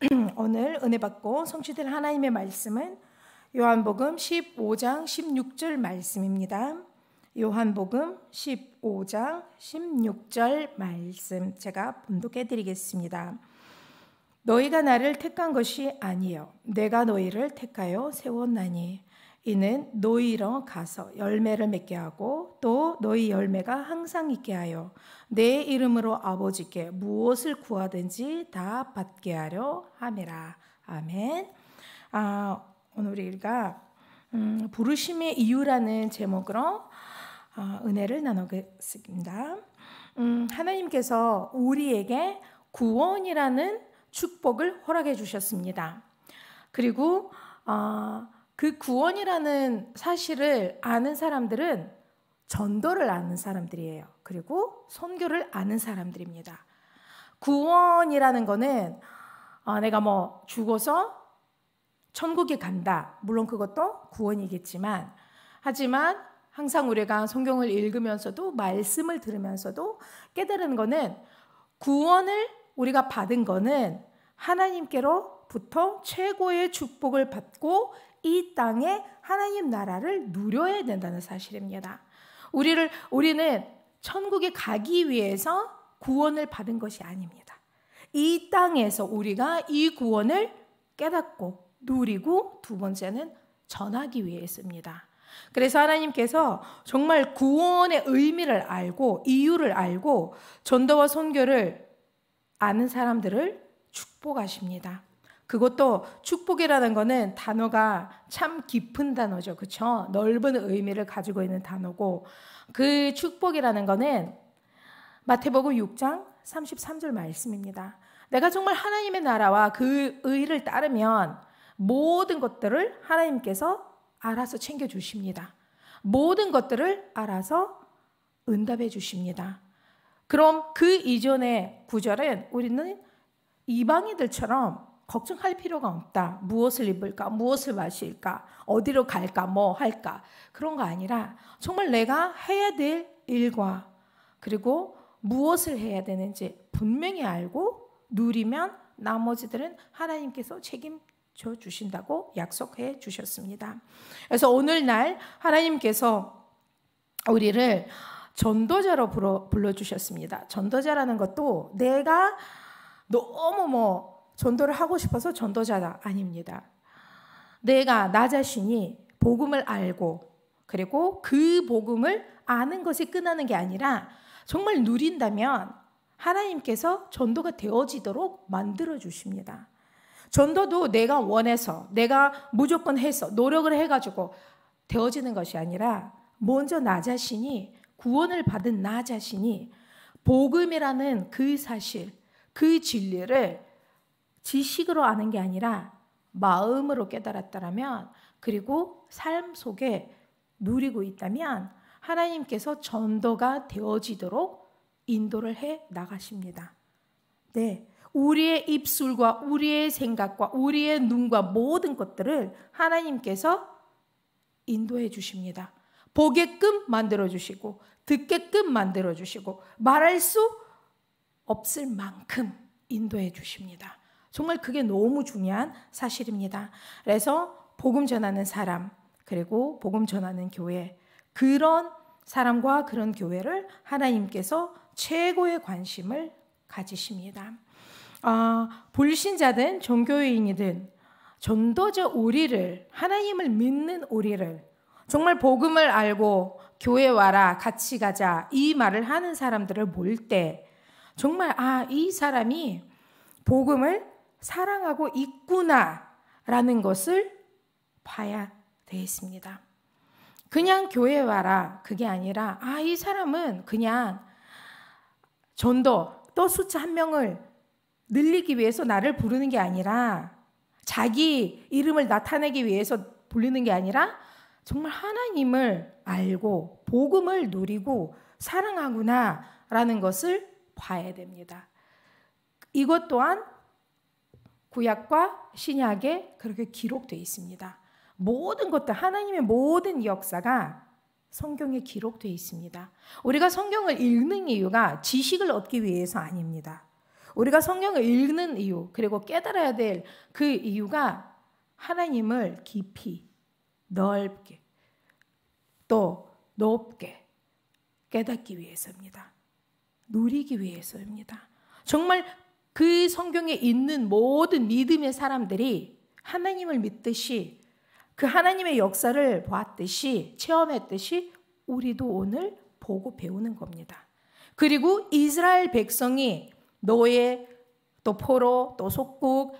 오늘 은혜 받고 성취될 하나님의 말씀은 요한복음 15장 16절 말씀입니다. 요한복음 15장 16절 말씀 제가 본독해 드리겠습니다. 너희가 나를 택한 것이 아니요 내가 너희를 택하여 세웠나니 이는 너희로 가서 열매를 맺게 하고 또 너희 열매가 항상 있게 하여 내 이름으로 아버지께 무엇을 구하든지 다 받게 하려 함이라. 아멘. 아, 오늘 우리가 음, 부르심의 이유라는 제목으로 어, 은혜를 나누겠습니다. 음, 하나님께서 우리에게 구원이라는 축복을 허락해 주셨습니다. 그리고 어, 그 구원이라는 사실을 아는 사람들은 전도를 아는 사람들이에요. 그리고 선교를 아는 사람들입니다. 구원이라는 거는 어, 내가 뭐 죽어서 천국에 간다. 물론 그것도 구원이겠지만 하지만 항상 우리가 성경을 읽으면서도 말씀을 들으면서도 깨달은 거는 구원을 우리가 받은 거는 하나님께로부터 최고의 축복을 받고 이 땅에 하나님 나라를 누려야 된다는 사실입니다. 우리를 우리는 천국에 가기 위해서 구원을 받은 것이 아닙니다. 이 땅에서 우리가 이 구원을 깨닫고 누리고 두 번째는 전하기 위해 있습니다. 그래서 하나님께서 정말 구원의 의미를 알고 이유를 알고 전도와 선교를 아는 사람들을 축복하십니다. 그것도 축복이라는 거는 단어가 참 깊은 단어죠. 그렇 넓은 의미를 가지고 있는 단어고 그 축복이라는 거는 마태복음 6장 33절 말씀입니다. 내가 정말 하나님의 나라와 그 의를 따르면 모든 것들을 하나님께서 알아서 챙겨 주십니다. 모든 것들을 알아서 응답해 주십니다. 그럼 그 이전의 구절은 우리는 이방인들처럼 걱정할 필요가 없다. 무엇을 입을까? 무엇을 마실까? 어디로 갈까? 뭐 할까? 그런 거 아니라 정말 내가 해야 될 일과 그리고 무엇을 해야 되는지 분명히 알고 누리면 나머지들은 하나님께서 책임 져 주신다고 약속해 주셨습니다. 그래서 오늘날 하나님께서 우리를 전도자로 불러 주셨습니다. 전도자라는 것도 내가 너무 뭐 전도를 하고 싶어서 전도자다 아닙니다. 내가 나 자신이 복음을 알고 그리고 그 복음을 아는 것에 끝나는 게 아니라 정말 누린다면 하나님께서 전도가 되어지도록 만들어 주십니다. 전도도 내가 원해서 내가 무조건 해서 노력을 해 가지고 되어지는 것이 아니라 먼저 나 자신이 구원을 받은 나 자신이 복음이라는 그 사실, 그 진리를 지식으로 아는 게 아니라 마음으로 깨달았다라면 그리고 삶 속에 누리고 있다면 하나님께서 전도가 되어지도록 인도를 해 나가십니다. 네. 우리의 입술과 우리의 생각과 우리의 눈과 모든 것들을 하나님께서 인도해 주십니다. 보게끔 만들어 주시고 듣게끔 만들어 주시고 말할 수 없을 만큼 인도해 주십니다. 정말 그게 너무 중요한 사실입니다. 그래서 복음 전하는 사람, 그리고 복음 전하는 교회, 그런 사람과 그런 교회를 하나님께서 최고의 관심을 가지십니다. 어, 불신자든 종교인이든 전도자 오리를 하나님을 믿는 오리를 정말 복음을 알고 교회 와라 같이 가자 이 말을 하는 사람들을 볼 때 정말 아이 사람이 복음을 사랑하고 있구나라는 것을 봐야 되겠습니다. 그냥 교회 와라 그게 아니라 아 이 사람은 그냥 전도 또 숫자 한 명을 늘리기 위해서 나를 부르는 게 아니라 자기 이름을 나타내기 위해서 불리는 게 아니라 정말 하나님을 알고 복음을 누리고 사랑하구나라는 것을 봐야 됩니다. 이것 또한 구약과 신약에 그렇게 기록되어 있습니다. 모든 것들 하나님의 모든 역사가 성경에 기록되어 있습니다. 우리가 성경을 읽는 이유가 지식을 얻기 위해서 아닙니다. 우리가 성경을 읽는 이유 그리고 깨달아야 될 그 이유가 하나님을 깊이 넓게 또 높게 깨닫기 위해서입니다. 누리기 위해서입니다. 정말 그 성경에 있는 모든 믿음의 사람들이 하나님을 믿듯이 그 하나님의 역사를 보았듯이 체험했듯이 우리도 오늘 보고 배우는 겁니다. 그리고 이스라엘 백성이 노예, 또 포로, 또 속국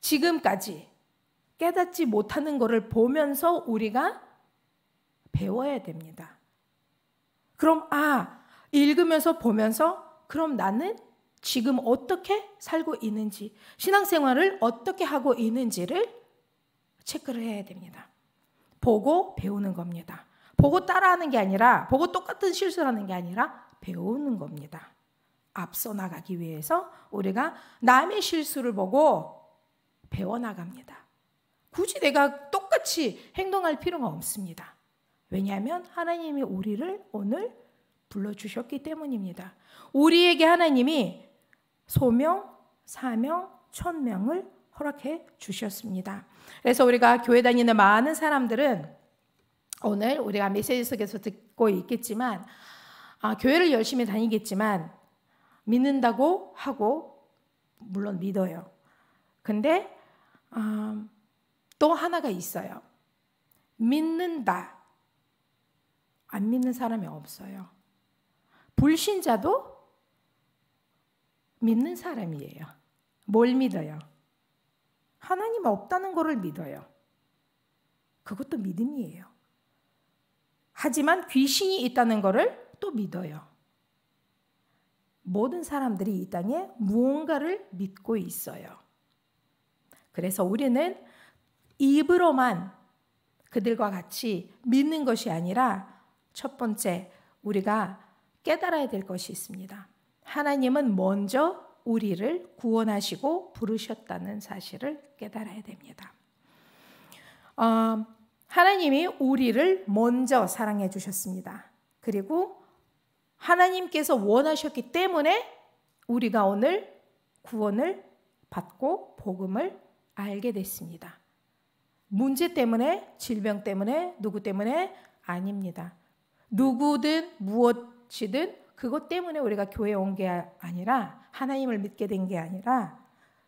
지금까지 깨닫지 못하는 것을 보면서 우리가 배워야 됩니다. 그럼 아 읽으면서 보면서 그럼 나는 지금 어떻게 살고 있는지, 신앙생활을 어떻게 하고 있는지를 체크를 해야 됩니다. 보고 배우는 겁니다. 보고 따라하는 게 아니라, 보고 똑같은 실수를 하는 게 아니라 배우는 겁니다. 앞서 나가기 위해서 우리가 남의 실수를 보고 배워나갑니다. 굳이 내가 똑같이 행동할 필요가 없습니다. 왜냐하면 하나님이 우리를 오늘 불러주셨기 때문입니다. 우리에게 하나님이 소명, 사명, 천명을 허락해 주셨습니다. 그래서 우리가 교회 다니는 많은 사람들은 오늘 우리가 메시지 속에서 듣고 있겠지만 아, 교회를 열심히 다니겠지만 믿는다고 하고 물론 믿어요. 근데 아, 또 하나가 있어요. 믿는다. 안 믿는 사람이 없어요. 불신자도 믿는 사람이에요. 뭘 믿어요? 하나님 없다는 것을 믿어요. 그것도 믿음이에요. 하지만 귀신이 있다는 것을 또 믿어요. 모든 사람들이 이 땅에 무언가를 믿고 있어요. 그래서 우리는 입으로만 그들과 같이 믿는 것이 아니라 첫 번째 우리가 깨달아야 될 것이 있습니다. 하나님은 먼저 우리를 구원하시고 부르셨다는 사실을 깨달아야 됩니다. 어, 하나님이 우리를 먼저 사랑해 주셨습니다. 그리고 하나님께서 원하셨기 때문에 우리가 오늘 구원을 받고 복음을 알게 됐습니다. 문제 때문에, 질병 때문에, 누구 때문에 아닙니다. 누구든 무엇이든 그것 때문에 우리가 교회에 온 게 아니라 하나님을 믿게 된 게 아니라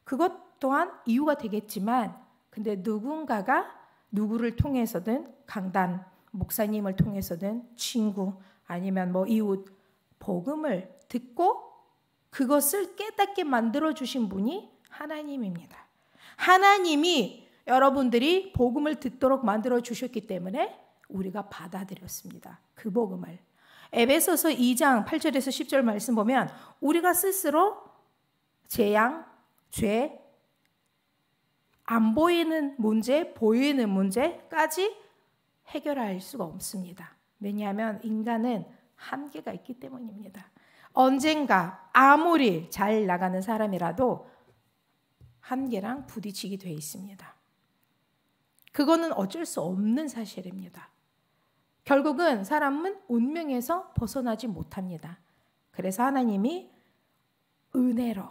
그것 또한 이유가 되겠지만 근데 누군가가 누구를 통해서든 강단 목사님을 통해서든 친구 아니면 뭐 이웃 복음을 듣고 그것을 깨닫게 만들어 주신 분이 하나님입니다. 하나님이 여러분들이 복음을 듣도록 만들어 주셨기 때문에 우리가 받아들였습니다. 그 복음을. 에베소서 2장 8절에서 10절 말씀 보면 우리가 스스로 재앙, 죄, 안 보이는 문제, 보이는 문제까지 해결할 수가 없습니다. 왜냐하면 인간은 한계가 있기 때문입니다. 언젠가 아무리 잘 나가는 사람이라도 한계랑 부딪히게 되 있습니다. 그거는 어쩔 수 없는 사실입니다. 결국은 사람은 운명에서 벗어나지 못합니다. 그래서 하나님이 은혜로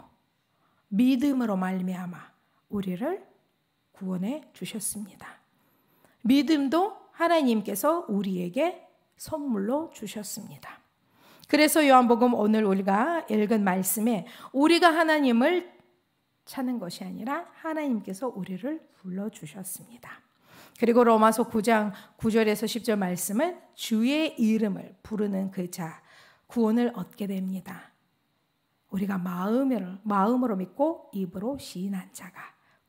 믿음으로 말미암아 우리를 구원해 주셨습니다. 믿음도 하나님께서 우리에게 선물로 주셨습니다. 그래서 요한복음 오늘 우리가 읽은 말씀에 우리가 하나님을 찾는 것이 아니라 하나님께서 우리를 불러 주셨습니다. 그리고 로마서 9장 9절에서 10절 말씀은 주의 이름을 부르는 그 자 구원을 얻게 됩니다. 우리가 마음을 마음으로 믿고 입으로 시인한 자가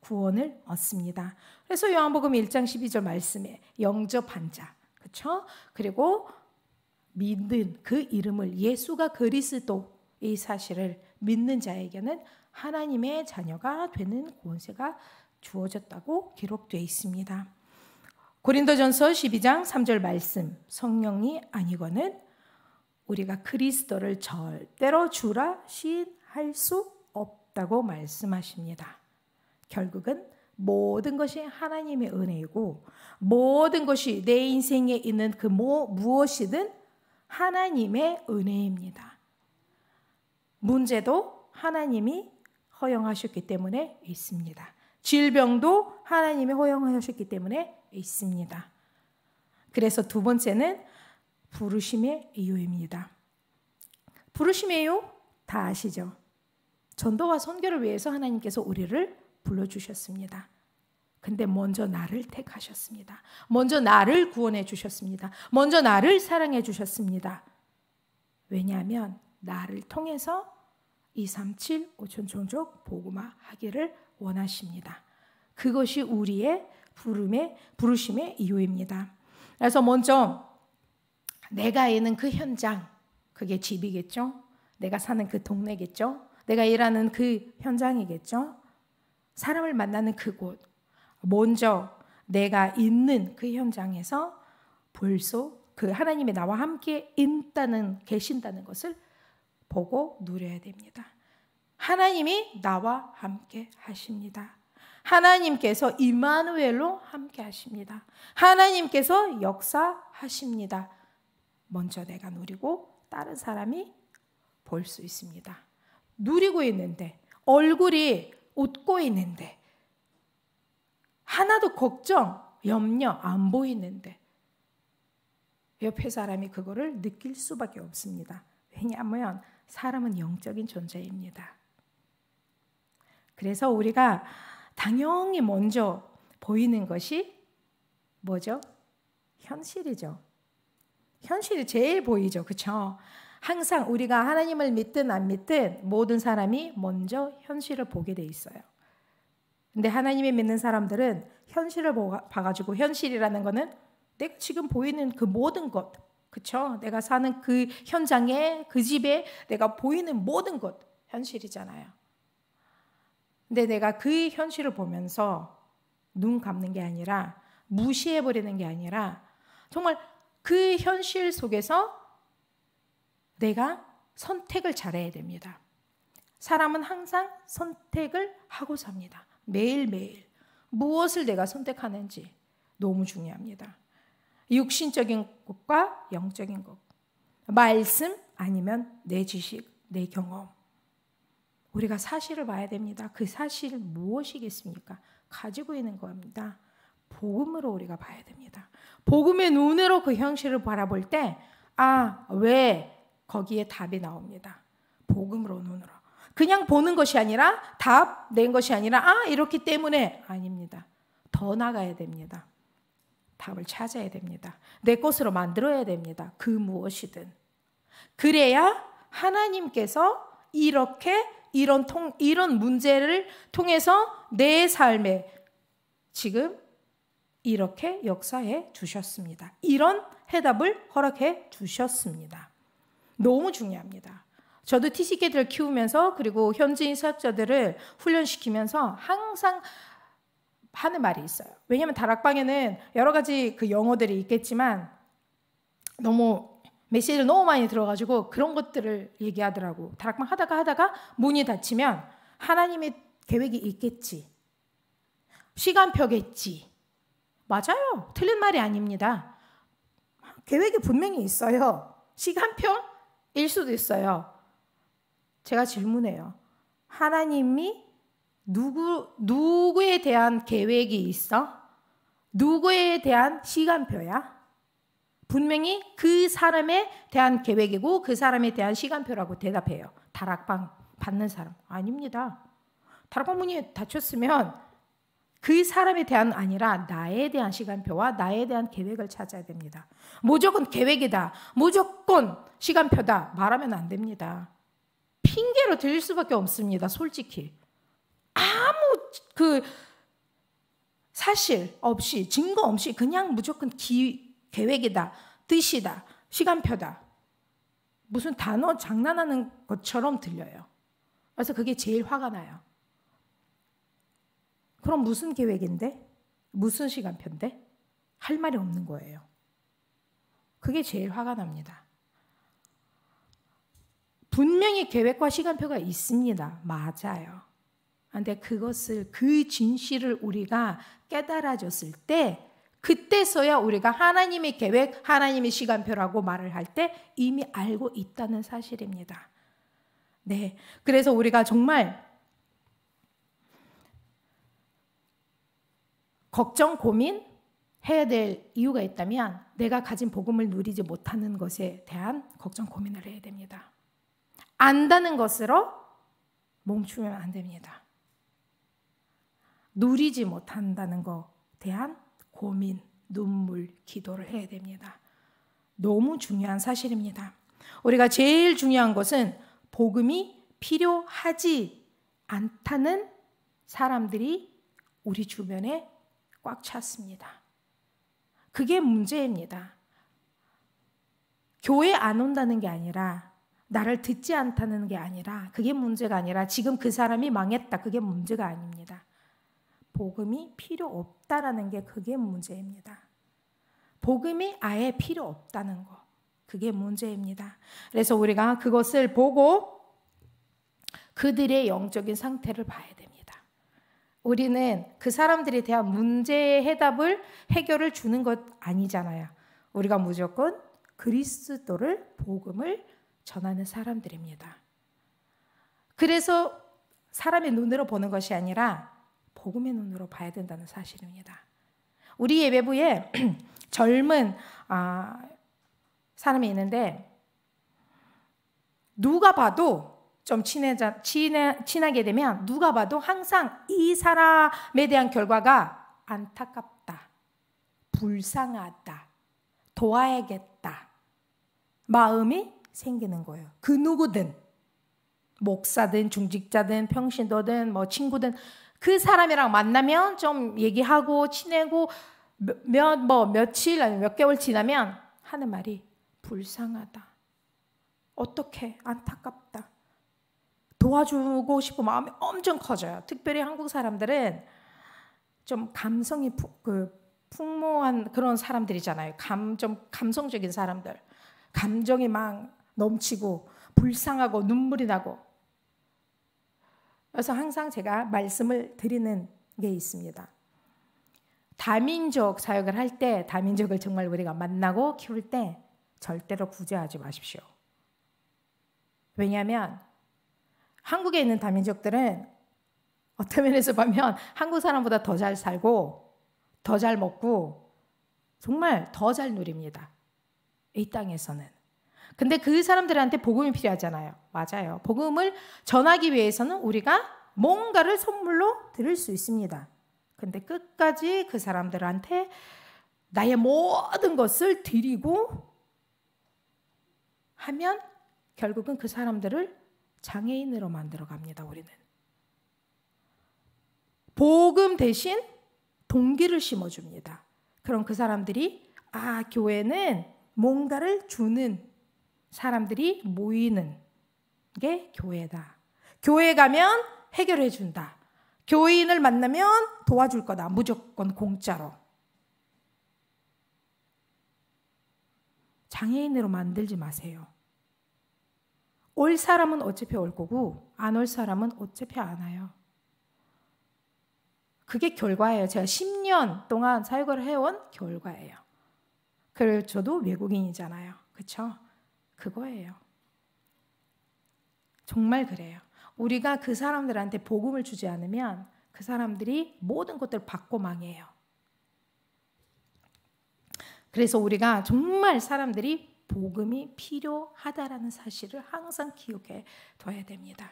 구원을 얻습니다. 그래서 요한복음 1장 12절 말씀에 영접한 자. 그렇죠? 그리고 믿는 그 이름을 예수가 그리스도 이 사실을 믿는 자에게는 하나님의 자녀가 되는 권세가 주어졌다고 기록되어 있습니다. 고린도전서 12장 3절 말씀 성령이 아니거는 우리가 그리스도를 절대로 주라 시인할 수 없다고 말씀하십니다. 결국은 모든 것이 하나님의 은혜이고 모든 것이 내 인생에 있는 그 뭐, 무엇이든 하나님의 은혜입니다. 문제도 하나님이 허용하셨기 때문에 있습니다. 질병도 하나님이 허용하셨기 때문에 있습니다. 그래서 두 번째는 부르심의 이유입니다. 부르심의 이유 다 아시죠? 전도와 선교를 위해서 하나님께서 우리를 불러주셨습니다. 근데 먼저 나를 택하셨습니다. 먼저 나를 구원해 주셨습니다. 먼저 나를 사랑해 주셨습니다. 왜냐하면 나를 통해서 237 5천 종족 복음화 하기를 원하십니다. 그것이 우리의 부름의 부르심의 이유입니다. 그래서 먼저 내가 있는 그 현장, 그게 집이겠죠. 내가 사는 그 동네겠죠. 내가 일하는 그 현장이겠죠. 사람을 만나는 그곳. 먼저 내가 있는 그 현장에서 벌써 그 하나님의 나와 함께 있다는 계신다는 것을 보고 누려야 됩니다. 하나님이 나와 함께 하십니다. 하나님께서 이마누엘로 함께 하십니다. 하나님께서 역사하십니다. 먼저 내가 누리고 다른 사람이 볼 수 있습니다. 누리고 있는데 얼굴이 웃고 있는데 하나도 걱정, 염려 안 보이는데 옆에 사람이 그거를 느낄 수밖에 없습니다. 왜냐하면 사람은 영적인 존재입니다. 그래서 우리가 당연히 먼저 보이는 것이 뭐죠? 현실이죠. 현실이 제일 보이죠. 그렇죠? 항상 우리가 하나님을 믿든 안 믿든 모든 사람이 먼저 현실을 보게 돼 있어요. 근데 하나님이 믿는 사람들은 현실을 봐가지고 현실이라는 거는 내가 지금 보이는 그 모든 것, 그쵸? 내가 사는 그 현장에, 그 집에 내가 보이는 모든 것, 현실이잖아요. 근데 내가 그의 현실을 보면서 눈 감는 게 아니라 무시해 버리는 게 아니라 정말 그 현실 속에서 내가 선택을 잘해야 됩니다. 사람은 항상 선택을 하고 삽니다. 매일매일 무엇을 내가 선택하는지 너무 중요합니다. 육신적인 것과 영적인 것. 말씀 아니면 내 지식, 내 경험. 우리가 사실을 봐야 됩니다. 그 사실 무엇이겠습니까? 가지고 있는 겁니다. 복음으로 우리가 봐야 됩니다. 복음의 눈으로 그 현실을 바라볼 때, 아, 왜? 거기에 답이 나옵니다. 복음으로 눈으로. 그냥 보는 것이 아니라, 답 낸 것이 아니라, 아, 이렇기 때문에 아닙니다. 더 나가야 됩니다. 답을 찾아야 됩니다. 내 것으로 만들어야 됩니다. 그 무엇이든. 그래야 하나님께서 이렇게 이런 통, 이런 문제를 통해서 내 삶에 지금 이렇게 역사해 주셨습니다. 이런 해답을 허락해 주셨습니다. 너무 중요합니다. 저도 티식계들을 키우면서 그리고 현지인 사역자들을 훈련시키면서 항상 하는 말이 있어요. 왜냐하면 다락방에는 여러 가지 그 영어들이 있겠지만 너무 메시지를 너무 많이 들어가지고 그런 것들을 얘기하더라고. 다락방 하다가 하다가 문이 닫히면 하나님의 계획이 있겠지. 시간표겠지. 맞아요. 틀린 말이 아닙니다. 계획이 분명히 있어요. 시간표일 수도 있어요. 제가 질문해요. 하나님이 누구, 누구에 대한 계획이 있어? 누구에 대한 시간표야? 분명히 그 사람에 대한 계획이고 그 사람에 대한 시간표라고 대답해요. 다락방 받는 사람 아닙니다. 다락방 문이 닫혔으면 그 사람에 대한 아니라 나에 대한 시간표와 나에 대한 계획을 찾아야 됩니다. 무조건 계획이다. 무조건 시간표다. 말하면 안 됩니다. 핑계로 들릴 수밖에 없습니다. 솔직히. 아무 그 사실 없이 증거 없이 그냥 무조건 기, 계획이다, 뜻이다, 시간표다. 무슨 단어 장난하는 것처럼 들려요. 그래서 그게 제일 화가 나요. 그럼 무슨 계획인데? 무슨 시간표인데? 할 말이 없는 거예요. 그게 제일 화가 납니다. 분명히 계획과 시간표가 있습니다. 맞아요. 그런데 그것을, 그 진실을 우리가 깨달아졌을 때 그때서야 우리가 하나님의 계획, 하나님의 시간표라고 말을 할 때 이미 알고 있다는 사실입니다. 네. 그래서 우리가 정말 걱정, 고민 해야 될 이유가 있다면 내가 가진 복음을 누리지 못하는 것에 대한 걱정, 고민을 해야 됩니다. 안다는 것으로 멈추면 안 됩니다. 누리지 못한다는 것 대한 고민, 눈물, 기도를 해야 됩니다. 너무 중요한 사실입니다. 우리가 제일 중요한 것은 복음이 필요하지 않다는 사람들이 우리 주변에 꽉 찼습니다. 그게 문제입니다. 교회 안 온다는 게 아니라 나를 듣지 않다는 게 아니라 그게 문제가 아니라 지금 그 사람이 망했다. 그게 문제가 아닙니다. 복음이 필요 없다라는 게 그게 문제입니다. 복음이 아예 필요 없다는 거. 그게 문제입니다. 그래서 우리가 그것을 보고 그들의 영적인 상태를 봐야 됩니다. 우리는 그 사람들에 대한 문제의 해답을 해결을 주는 것 아니잖아요. 우리가 무조건 그리스도를 복음을 전하는 사람들입니다. 그래서 사람의 눈으로 보는 것이 아니라 복음의 눈으로 봐야 된다는 사실입니다. 우리 예배부에 젊은 아, 사람이 있는데 누가 봐도 좀 친해자, 친해, 친하게 되면 누가 봐도 항상 이 사람에 대한 결과가 안타깝다, 불쌍하다, 도와야겠다 마음이 생기는 거예요. 그 누구든 목사든 중직자든 평신도든 뭐 친구든 그 사람이랑 만나면 좀 얘기하고 친해고 몇뭐 며칠 아니 몇 개월 지나면 하는 말이 불쌍하다. 어떻게 안타깝다. 도와주고 싶은 마음이 엄청 커져요. 특별히 한국 사람들은 좀 감성이 부, 그 풍모한 그런 사람들이잖아요. 감, 좀 감성적인 사람들. 감정이 막 넘치고 불쌍하고 눈물이 나고 그래서 항상 제가 말씀을 드리는 게 있습니다. 다민족 사역을 할 때 다민족을 정말 우리가 만나고 키울 때 절대로 구제하지 마십시오. 왜냐하면 한국에 있는 다민족들은 어떤 면에서 보면 한국 사람보다 더 잘 살고 더 잘 먹고 정말 더 잘 누립니다. 이 땅에서는. 근데 그 사람들한테 복음이 필요하잖아요. 맞아요. 복음을 전하기 위해서는 우리가 뭔가를 선물로 드릴 수 있습니다. 근데 끝까지 그 사람들한테 나의 모든 것을 드리고 하면 결국은 그 사람들을 장애인으로 만들어 갑니다, 우리는. 복음 대신 동기를 심어줍니다. 그럼 그 사람들이, 아, 교회는 뭔가를 주는 사람들이 모이는 게 교회다. 교회 가면 해결해 준다. 교인을 만나면 도와줄 거다. 무조건 공짜로. 장애인으로 만들지 마세요. 올 사람은 어차피 올 거고, 안 올 사람은 어차피 안 와요. 그게 결과예요. 제가 10년 동안 사역을 해온 결과예요. 그래서 저도 외국인이잖아요. 그쵸? 그거예요. 정말 그래요. 우리가 그 사람들한테 복음을 주지 않으면 그 사람들이 모든 것들 받고 망해요. 그래서 우리가 정말 사람들이 복음이 필요하다라는 사실을 항상 기억해 둬야 됩니다.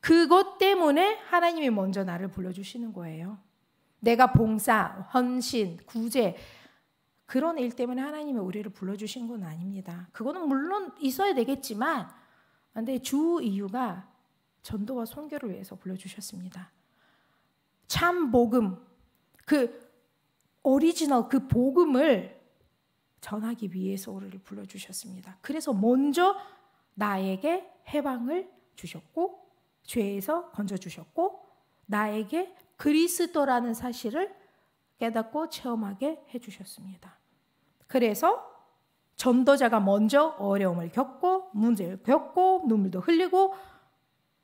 그것 때문에 하나님이 먼저 나를 불러주시는 거예요. 내가 봉사, 헌신, 구제, 그런 일 때문에 하나님이 우리를 불러주신 건 아닙니다. 그거는 물론 있어야 되겠지만, 근데 주 이유가 전도와 선교를 위해서 불러주셨습니다. 참 복음, 그 오리지널 그 복음을 전하기 위해서 우리를 불러주셨습니다. 그래서 먼저 나에게 해방을 주셨고, 죄에서 건져주셨고, 나에게 그리스도라는 사실을 깨닫고 체험하게 해주셨습니다. 그래서 전도자가 먼저 어려움을 겪고 문제를 겪고 눈물도 흘리고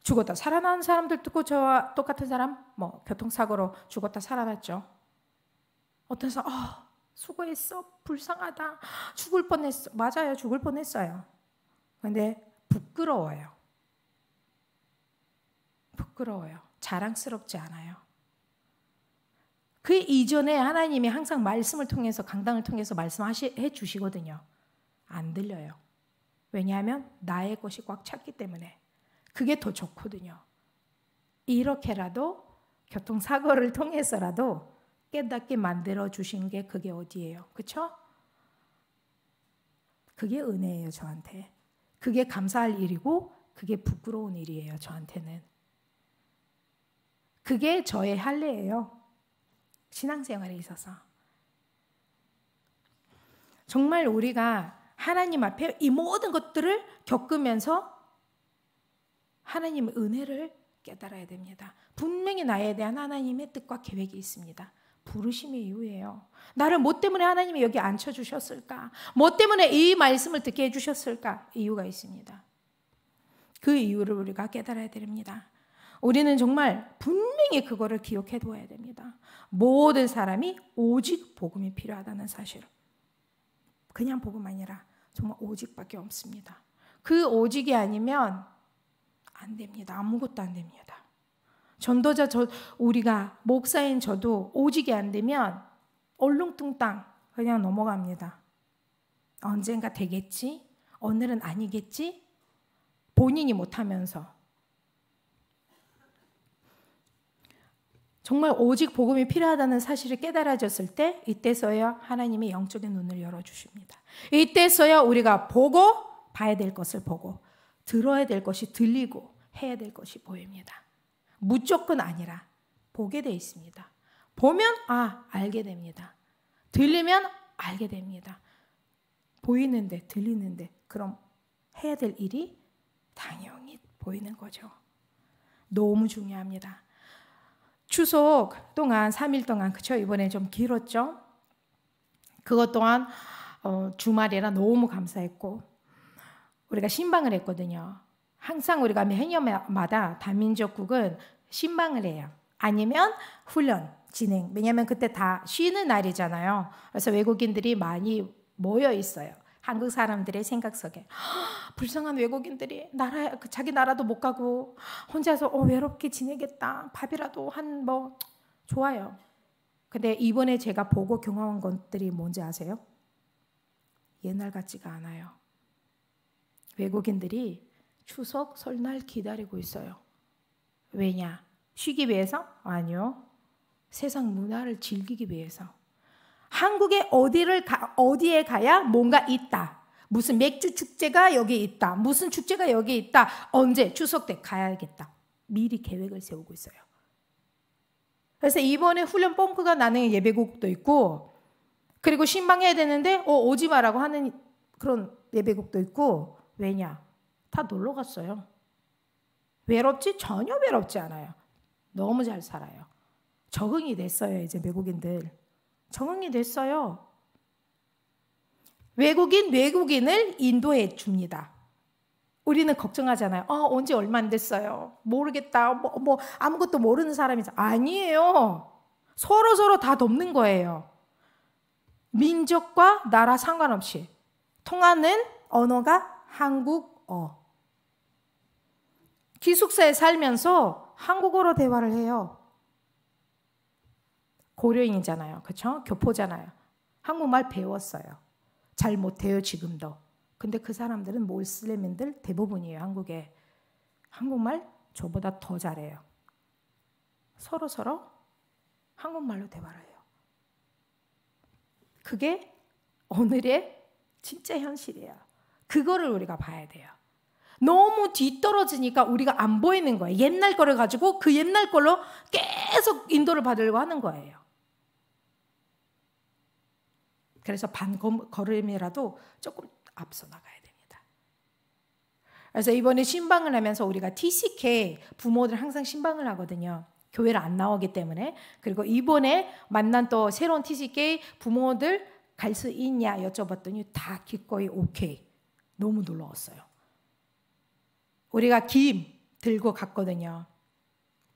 죽었다 살아난 사람들 듣고 저와 똑같은 사람 뭐 교통사고로 죽었다 살아났죠. 어떤 사람 어, 수고했어 불쌍하다 죽을 뻔했어 맞아요 죽을 뻔했어요. 근데 부끄러워요. 부끄러워요. 자랑스럽지 않아요. 그 이전에 하나님이 항상 말씀을 통해서 강당을 통해서 말씀해 주시거든요. 안 들려요. 왜냐하면 나의 것이 꽉 찼기 때문에 그게 더 좋거든요. 이렇게라도 교통사고를 통해서라도 깨닫게 만들어 주신 게 그게 어디예요. 그쵸? 그게 은혜예요, 저한테. 그게 감사할 일이고, 그게 부끄러운 일이에요, 저한테는. 그게 저의 할례예요. 신앙생활에 있어서 정말 우리가 하나님 앞에 이 모든 것들을 겪으면서 하나님의 은혜를 깨달아야 됩니다. 분명히 나에 대한 하나님의 뜻과 계획이 있습니다. 부르심의 이유예요. 나를 뭐 때문에 하나님이 여기 앉혀 주셨을까? 뭐 때문에 이 말씀을 듣게 해 주셨을까? 이유가 있습니다. 그 이유를 우리가 깨달아야 됩니다. 우리는 정말 분명히 그거를 기억해 두어야 됩니다. 모든 사람이 오직 복음이 필요하다는 사실. 그냥 복음 아니라 정말 오직밖에 없습니다. 그 오직이 아니면 안 됩니다. 아무것도 안 됩니다. 전도자 저 우리가 목사인 저도 오직이 안 되면 얼렁뚱땅 그냥 넘어갑니다. 언젠가 되겠지? 오늘은 아니겠지? 본인이 못하면서 정말 오직 복음이 필요하다는 사실을 깨달아졌을 때 이때서야 하나님이 영적인 눈을 열어 주십니다. 이때서야 우리가 보고 봐야 될 것을 보고 들어야 될 것이 들리고 해야 될 것이 보입니다. 무조건 아니라 보게 돼 있습니다. 보면 아 알게 됩니다. 들리면 알게 됩니다. 보이는데 들리는데 그럼 해야 될 일이 당연히 보이는 거죠. 너무 중요합니다. 추석 동안 3일 동안 그쵸 이번에 좀 길었죠. 그것 또한 어, 주말이라 너무 감사했고 우리가 신방을 했거든요. 항상 우리가 행여마다 다민족국은 신방을 해요. 아니면 훈련 진행. 왜냐하면 그때 다 쉬는 날이잖아요. 그래서 외국인들이 많이 모여 있어요. 한국 사람들의 생각 속에 아, 불쌍한 외국인들이 나라 그 자기 나라도 못 가고 혼자서 어, 외롭게 지내겠다 밥이라도 한 뭐 좋아요. 근데 이번에 제가 보고 경험한 것들이 뭔지 아세요? 옛날 같지가 않아요. 외국인들이 추석 설날 기다리고 있어요. 왜냐? 쉬기 위해서? 아니요. 세상 문화를 즐기기 위해서. 한국의 어디를 가, 어디에 가야 뭔가 있다. 무슨 맥주 축제가 여기 있다. 무슨 축제가 여기 있다. 언제 추석 때 가야겠다. 미리 계획을 세우고 있어요. 그래서 이번에 훈련 펑크가 나는 예배곡도 있고 그리고 신방해야 되는데 어 오지 마라고 하는 그런 예배곡도 있고 왜냐? 다 놀러 갔어요. 외롭지? 전혀 외롭지 않아요. 너무 잘 살아요. 적응이 됐어요, 이제 외국인들. 적응이 됐어요. 외국인 외국인을 인도해 줍니다. 우리는 걱정하잖아요. 아, 언제 얼마 안 됐어요. 모르겠다. 뭐, 뭐 아무것도 모르는 사람이죠. 아니에요. 서로 서로 다 돕는 거예요. 민족과 나라 상관없이 통하는 언어가 한국어. 기숙사에 살면서 한국어로 대화를 해요. 고려인이잖아요. 그렇죠? 교포잖아요. 한국말 배웠어요. 잘 못해요 지금도. 근데 그 사람들은 몰슬림인들 대부분이에요 한국에. 한국말 저보다 더 잘해요. 서로 서로 한국말로 대화를 해요. 그게 오늘의 진짜 현실이에요. 그거를 우리가 봐야 돼요. 너무 뒤떨어지니까 우리가 안 보이는 거예요. 옛날 거를 가지고 그 옛날 걸로 계속 인도를 받으려고 하는 거예요. 그래서 반걸음이라도 조금 앞서 나가야 됩니다. 그래서 이번에 신방을 하면서 우리가 TCK 부모들 항상 신방을 하거든요. 교회를 안 나오기 때문에 그리고 이번에 만난 또 새로운 TCK 부모들 갈 수 있냐 여쭤봤더니 다 기꺼이 오케이 너무 놀라웠어요. 우리가 김 들고 갔거든요.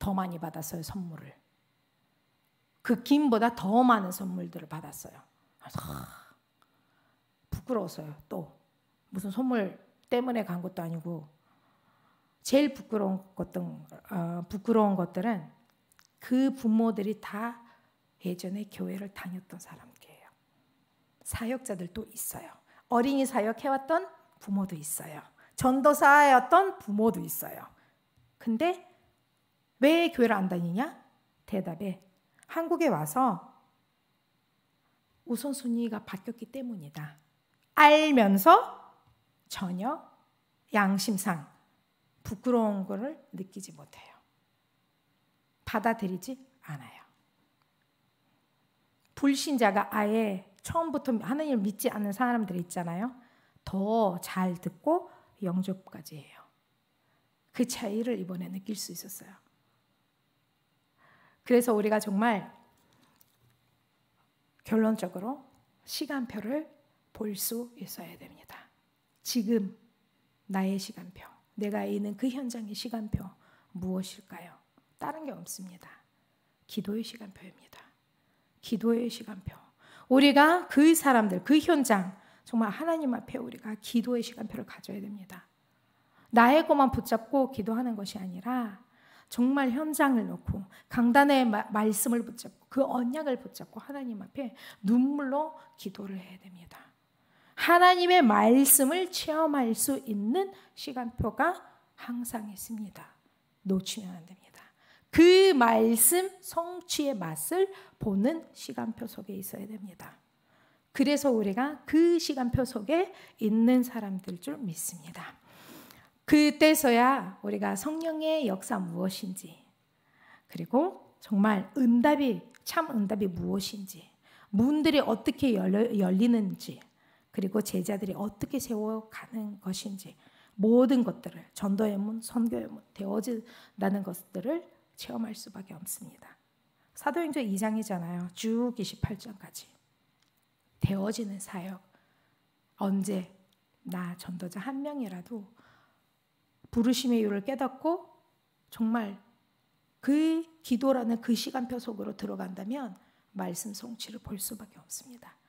더 많이 받았어요 선물을. 그 김보다 더 많은 선물들을 받았어요. 그래서 부끄러웠어요. 또 무슨 선물 때문에 간 것도 아니고 제일 부끄러운 것들 어, 아, 부끄러운 것들은 그 부모들이 다 예전에 교회를 다녔던 사람들이에요. 사역자들도 있어요. 어린이 사역 해왔던 부모도 있어요. 전도사였던 부모도 있어요. 근데 왜 교회를 안 다니냐? 대답에 한국에 와서 우선순위가 바뀌었기 때문이다. 알면서 전혀 양심상 부끄러운 것을 느끼지 못해요. 받아들이지 않아요. 불신자가 아예 처음부터 하나님을 믿지 않는 사람들이 있잖아요. 더 잘 듣고 영접까지 해요. 그 차이를 이번에 느낄 수 있었어요. 그래서 우리가 정말 결론적으로 시간표를 볼 수 있어야 됩니다. 지금 나의 시간표, 내가 있는 그 현장의 시간표 무엇일까요? 다른 게 없습니다. 기도의 시간표입니다. 기도의 시간표. 우리가 그 사람들, 그 현장, 정말 하나님 앞에 우리가 기도의 시간표를 가져야 됩니다. 나의 것만 붙잡고 기도하는 것이 아니라 정말 현장을 놓고 강단의 말씀을 붙잡고 그 언약을 붙잡고 하나님 앞에 눈물로 기도를 해야 됩니다. 하나님의 말씀을 체험할 수 있는 시간표가 항상 있습니다. 놓치면 안 됩니다. 그 말씀 성취의 맛을 보는 시간표 속에 있어야 됩니다. 그래서 우리가 그 시간표 속에 있는 사람들 줄 믿습니다. 그때서야 우리가 성령의 역사 무엇인지 그리고 정말 응답이 참 응답이 무엇인지 문들이 어떻게 열려, 열리는지 그리고 제자들이 어떻게 세워가는 것인지 모든 것들을 전도의 문, 선교의 문, 되어진다는 것들을 체험할 수밖에 없습니다. 사도행전 2장이잖아요. 쭉 28장까지 되어지는 사역 언제 나 전도자 한 명이라도 부르심의 이유를 깨닫고 정말 그 기도라는 그 시간표 속으로 들어간다면 말씀 성취를 볼 수밖에 없습니다.